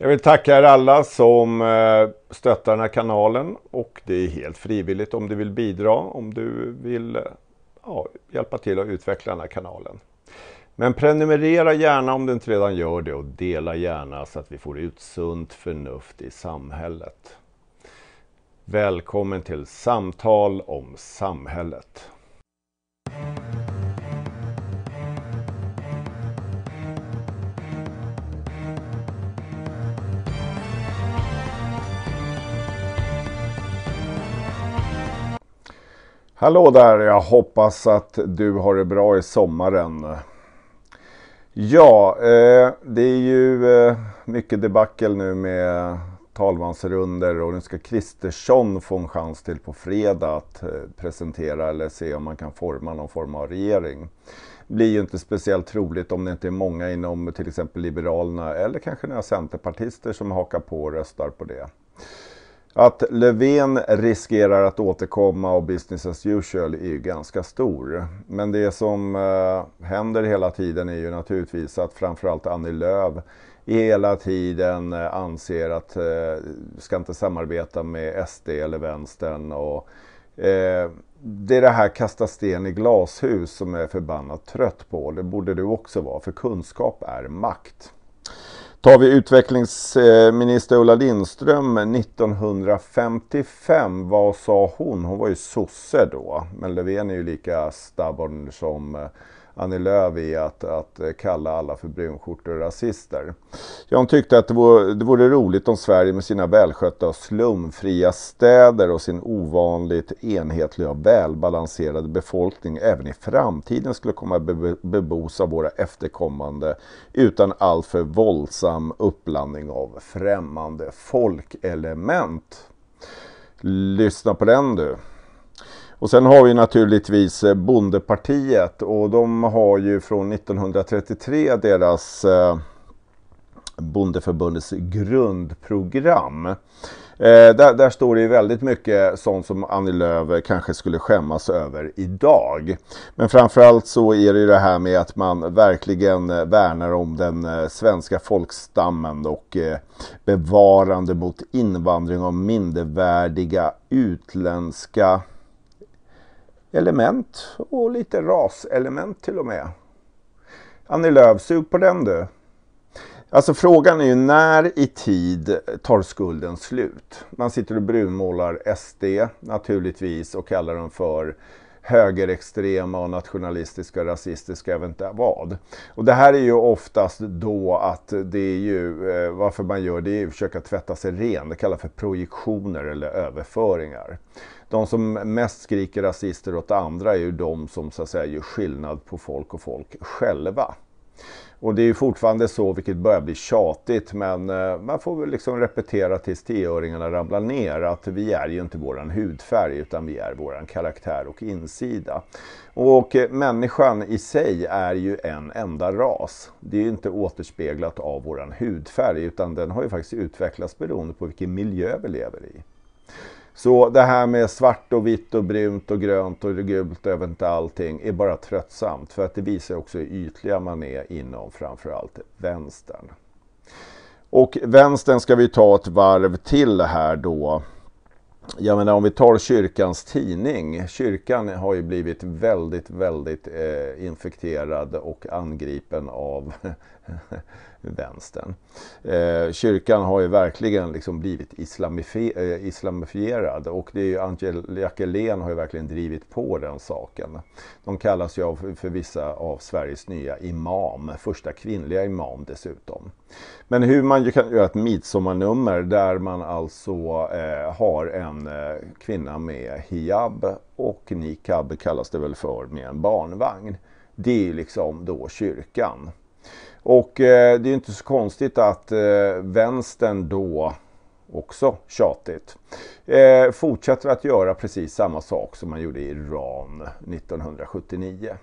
Jag vill tacka er alla som eh, stöttar den här kanalen och det är helt frivilligt om du vill bidra, om du vill ja, hjälpa till att utveckla den här kanalen. Men prenumerera gärna om du inte redan gör det och dela gärna så att vi får ut sunt förnuft i samhället. Välkommen till Samtal om samhället. Hallå där, jag hoppas att du har det bra i sommaren. Ja, eh, det är ju eh, mycket debacle nu med talmansrunder och nu ska Kristersson få en chans till på fredag att eh, presentera eller se om man kan forma någon form av regering. Det blir ju inte speciellt troligt om det inte är många inom till exempel Liberalerna eller kanske några centerpartister som hakar på och röstar på det. Att Löfven riskerar att återkomma och business as usual är ju ganska stor. Men det som eh, händer hela tiden är ju naturligtvis att framförallt Annie Lööf hela tiden eh, anser att eh, ska inte samarbeta med SD eller vänstern. Och, eh, det är det här kasta sten i glashus som jag är förbannat trött på. Det borde du också vara, för kunskap är makt. Tar vi utvecklingsminister Ulla Lindström 1955, vad sa hon? Hon var ju sosse då, men Löfven är ju lika stubborn som eh, Annie Lööf i att, att kalla alla för brunskjortor rasister. Ja, hon tyckte att det vore, det vore roligt om Sverige med sina välskötta och slumfria städer och sin ovanligt enhetliga och välbalanserade befolkning även i framtiden skulle komma att bebos av våra efterkommande utan alltför våldsam uppblandning av främmande folkelement. Lyssna på den du! Och sen har vi naturligtvis eh, Bondepartiet och de har ju från 1933 deras eh, Bondeförbundets grundprogram. Eh, där, där, står det väldigt mycket sånt som Annie Lööf kanske skulle skämmas över idag. Men framförallt så är det ju det här med att man verkligen värnar om den svenska folkstammen och bevarande mot invandring av mindervärdiga utländska element och lite raselement till och med. Annie Lööf, sug på den du. Alltså frågan är ju när i tid tar skulden slut? Man sitter och brunmålar SD naturligtvis och kallar dem för högerextrema och nationalistiska, och rasistiska, jag vet inte vad. Och det här är ju oftast då att det är ju, eh, varför man gör det är ju att försöka tvätta sig ren. Det kallas för projektioner eller överföringar. De som mest skriker rasister åt andra är ju de som så att säga gör skillnad på folk och folk själva. Och det är ju fortfarande så, vilket börjar bli tjatigt, men eh, man får väl liksom repetera tills tioöringarna ramlar ner att vi är ju inte våran hudfärg utan vi är våran karaktär och insida. Och eh, människan i sig är ju en enda ras. Det är ju inte återspeglat av våran hudfärg utan den har ju faktiskt utvecklats beroende på vilken miljö vi lever i. Så det här med svart och vitt och brunt och grönt och gult och även inte allting är bara tröttsamt för att det visar också hur ytliga man är inom framförallt vänstern. Och vänstern ska vi ta ett varv till här då. Jag menar om vi tar kyrkans tidning. Kyrkan har ju blivit väldigt, väldigt eh, infekterad och angripen av vänstern. Eh, kyrkan har ju verkligen liksom blivit eh, islamifierad och det är ju Jackelén har ju verkligen drivit på den saken. De kallas ju av, för vissa av Sveriges nya imam, första kvinnliga imam dessutom. Men hur man kan göra ett midsommarnummer där man alltså eh, har en eh, kvinna med hijab och niqab kallas det väl för med en barnvagn. Det är liksom då kyrkan. Och eh, det är inte så konstigt att eh, vänstern då också tjatigt. Eh, fortsätter att göra precis samma sak som man gjorde i Iran 1979.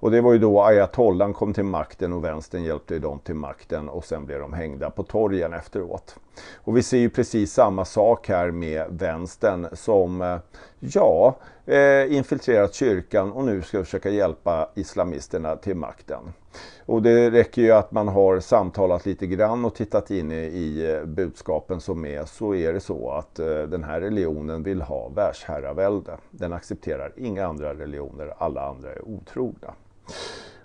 Och det var ju då ayatollan kom till makten och vänstern hjälpte dem till makten och sen blev de hängda på torgen efteråt. Och vi ser ju precis samma sak här med vänstern som, eh, ja, eh, infiltrerat kyrkan och nu ska försöka hjälpa islamisterna till makten. Och det räcker ju att man har samtalat lite grann och tittat in i eh, budskapen som är så är det så att den här religionen vill ha världsherravälde. Den accepterar inga andra religioner, alla andra är otrogna.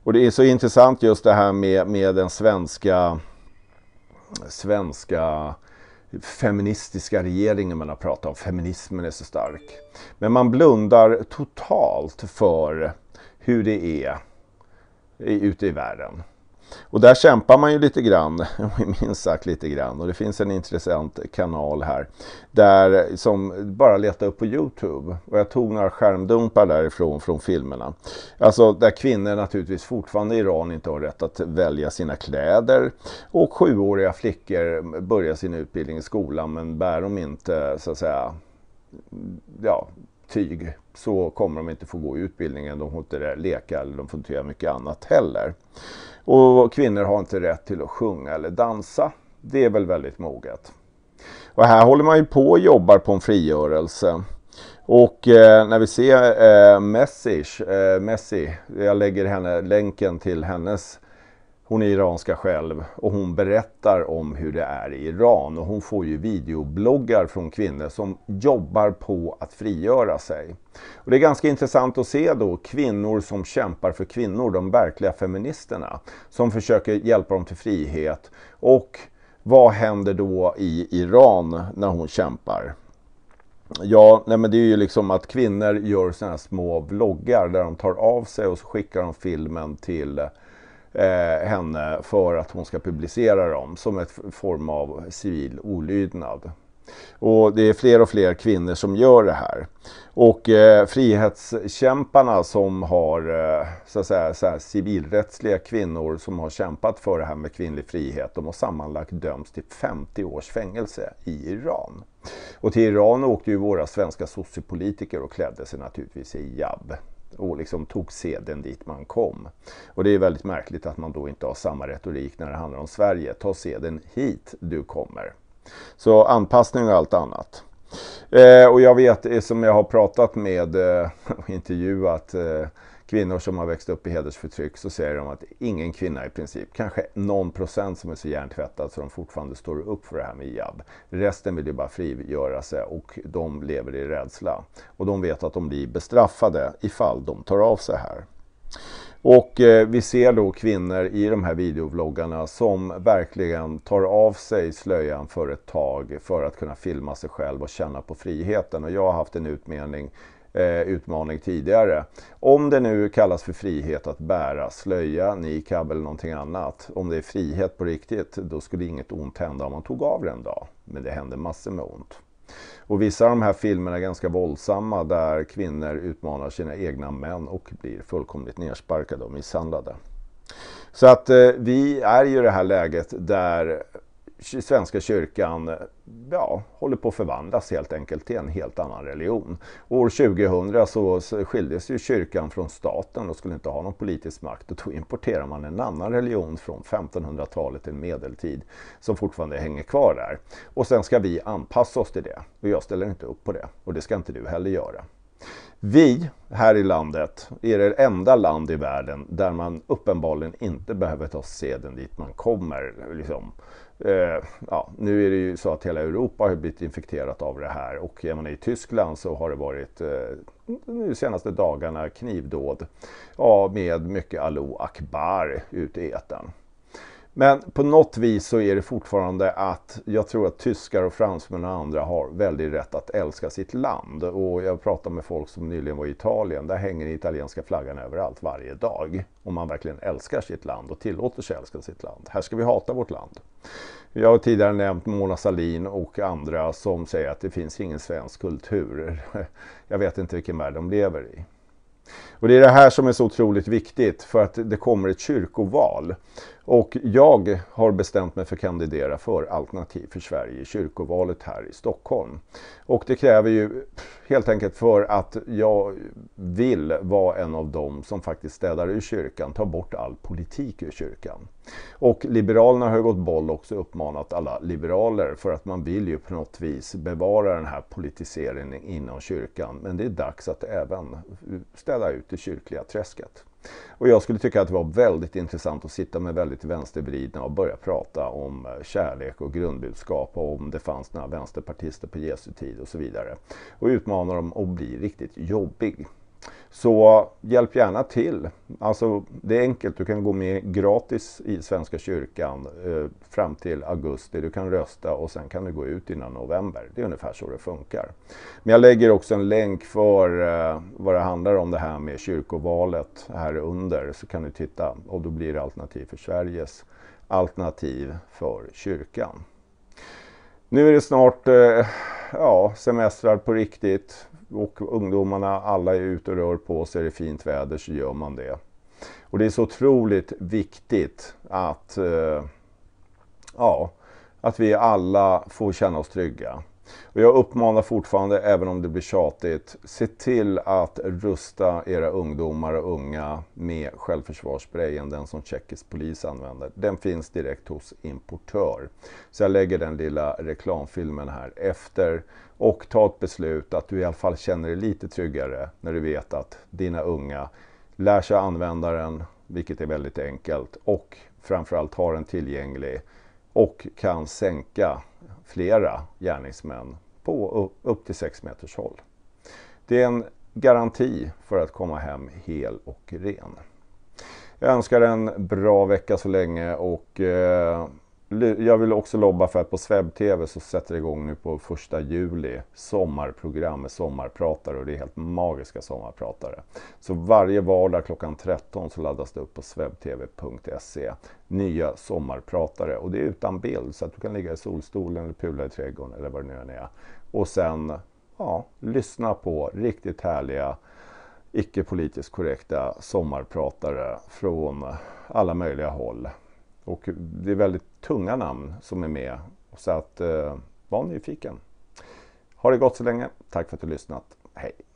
Och det är så intressant just det här med, med den svenska svenska feministiska regeringen man har pratat om. Feminismen är så stark. Men man blundar totalt för hur det är ute i världen. Och där kämpar man ju lite grann, minst sagt lite grann. Och det finns en intressant kanal här där som bara letar upp på Youtube. Och jag tog några skärmdumpar därifrån från filmerna. Alltså där kvinnor naturligtvis fortfarande i Iran inte har rätt att välja sina kläder. Och sjuåriga flickor börjar sin utbildning i skolan men bär de inte så att säga ja, tyg så kommer de inte få gå i utbildningen. De får inte leka eller de får inte göra mycket annat heller. Och kvinnor har inte rätt till att sjunga eller dansa. Det är väl väldigt moget. Och här håller man ju på och jobbar på en frigörelse. Och eh, när vi ser eh, Message, eh, Messi, jag lägger henne, länken till hennes hon är iranska själv och hon berättar om hur det är i Iran och hon får ju videobloggar från kvinnor som jobbar på att frigöra sig. Och det är ganska intressant att se då kvinnor som kämpar för kvinnor, de verkliga feministerna, som försöker hjälpa dem till frihet. Och vad händer då i Iran när hon kämpar? Ja, nej men det är ju liksom att kvinnor gör sådana här små vloggar där de tar av sig och så skickar de filmen till eh, henne för att hon ska publicera dem som ett form av civil olydnad. Och det är fler och fler kvinnor som gör det här. Och eh, frihetskämparna som har eh, så att säga, så civilrättsliga kvinnor som har kämpat för det här med kvinnlig frihet, de har sammanlagt dömts till 50 års fängelse i Iran. Och till Iran åkte ju våra svenska sociopolitiker och klädde sig naturligtvis i jab och liksom tog seden dit man kom. Och det är väldigt märkligt att man då inte har samma retorik när det handlar om Sverige. Ta seden hit du kommer. Så anpassning och allt annat. Eh, och jag vet, eh, som jag har pratat med eh, och eh, intervjuat eh, kvinnor som har växt upp i hedersförtryck så säger de att ingen kvinna i princip, kanske någon procent som är så hjärntvättad så de fortfarande står upp för det här med hijab. Resten vill ju bara frigöra sig och de lever i rädsla. Och de vet att de blir bestraffade ifall de tar av sig här. Och eh, vi ser då kvinnor i de här videovloggarna som verkligen tar av sig slöjan för ett tag för att kunna filma sig själv och känna på friheten. Och jag har haft en utmening Eh, utmaning tidigare. Om det nu kallas för frihet att bära slöja, niqab eller någonting annat. Om det är frihet på riktigt, då skulle inget ont hända om man tog av den en dag. Men det händer massor med ont. Och vissa av de här filmerna är ganska våldsamma där kvinnor utmanar sina egna män och blir fullkomligt nersparkade och misshandlade. Så att eh, vi är ju i det här läget där Svenska kyrkan eh, ja, håller på att förvandlas helt enkelt till en helt annan religion. År 2000 så skildes ju kyrkan från staten och skulle inte ha någon politisk makt och då importerar man en annan religion från 1500-talet till medeltid som fortfarande hänger kvar där. Och sen ska vi anpassa oss till det och jag ställer inte upp på det och det ska inte du heller göra. Vi här i landet är det enda land i världen där man uppenbarligen inte behöver ta seden dit man kommer. Liksom Eh, ja, nu är det ju så att hela Europa har blivit infekterat av det här och jag menar, i Tyskland så har det varit eh, nu senaste dagarna knivdåd ja, med mycket Allo Akbar ute i etern. Men på något vis så är det fortfarande att jag tror att tyskar och fransmän och andra har väldigt rätt att älska sitt land. Och jag pratar med folk som nyligen var i Italien. Där hänger den italienska flaggan överallt varje dag. Om man verkligen älskar sitt land och tillåter sig älska sitt land. Här ska vi hata vårt land. Jag har tidigare nämnt Mona Salin och andra som säger att det finns ingen svensk kultur. Jag vet inte vilken värld de lever i. Och det är det här som är så otroligt viktigt för att det kommer ett kyrkoval. Och jag har bestämt mig för att kandidera för Alternativ för Sverige i kyrkovalet här i Stockholm. Och det kräver ju helt enkelt för att jag vill vara en av dem som faktiskt städar ur kyrkan, tar bort all politik ur kyrkan. Och Liberalerna har ju gått boll också uppmanat alla liberaler för att man vill ju på något vis bevara den här politiseringen inom kyrkan. Men det är dags att även städa ut det kyrkliga träsket. Och jag skulle tycka att det var väldigt intressant att sitta med väldigt vänstervridna och börja prata om eh, kärlek och grundbudskap och om det fanns några vänsterpartister på Jesu tid och så vidare. Och utmana dem att bli riktigt jobbig. Så hjälp gärna till. Alltså, det är enkelt, du kan gå med gratis i Svenska kyrkan eh, fram till augusti. Du kan rösta och sen kan du gå ut innan november. Det är ungefär så det funkar. Men jag lägger också en länk för eh, vad det handlar om det här med kyrkovalet här under så kan du titta och då blir det Alternativ för Sveriges alternativ för kyrkan. Nu är det snart eh, ja, semestrar på riktigt och ungdomarna, alla är ute och rör på sig, det är fint väder så gör man det. Och det är så otroligt viktigt att, eh, ja, att vi alla får känna oss trygga. Och jag uppmanar fortfarande, även om det blir tjatigt, se till att rusta era ungdomar och unga med självförsvarssprayen, den som tjeckisk polis använder. Den finns direkt hos importör. Så jag lägger den lilla reklamfilmen här efter och ta ett beslut att du i alla fall känner dig lite tryggare när du vet att dina unga lär sig använda den, vilket är väldigt enkelt, och framförallt har den tillgänglig och kan sänka flera gärningsmän på upp till 6 meters håll. Det är en garanti för att komma hem hel och ren. Jag önskar en bra vecka så länge och eh, jag vill också lobba för att på Sveb så sätter det igång nu på första juli sommarprogram med sommarpratare och det är helt magiska sommarpratare. Så varje vardag klockan 13 så laddas det upp på svebtv.se nya sommarpratare och det är utan bild så att du kan ligga i solstolen eller pula i trädgården eller vad det nu än är. Och sen ja, lyssna på riktigt härliga icke politiskt korrekta sommarpratare från alla möjliga håll. Och det är väldigt tunga namn som är med. Så att, eh, var nyfiken. Ha det gott så länge. Tack för att du lyssnat. Hej!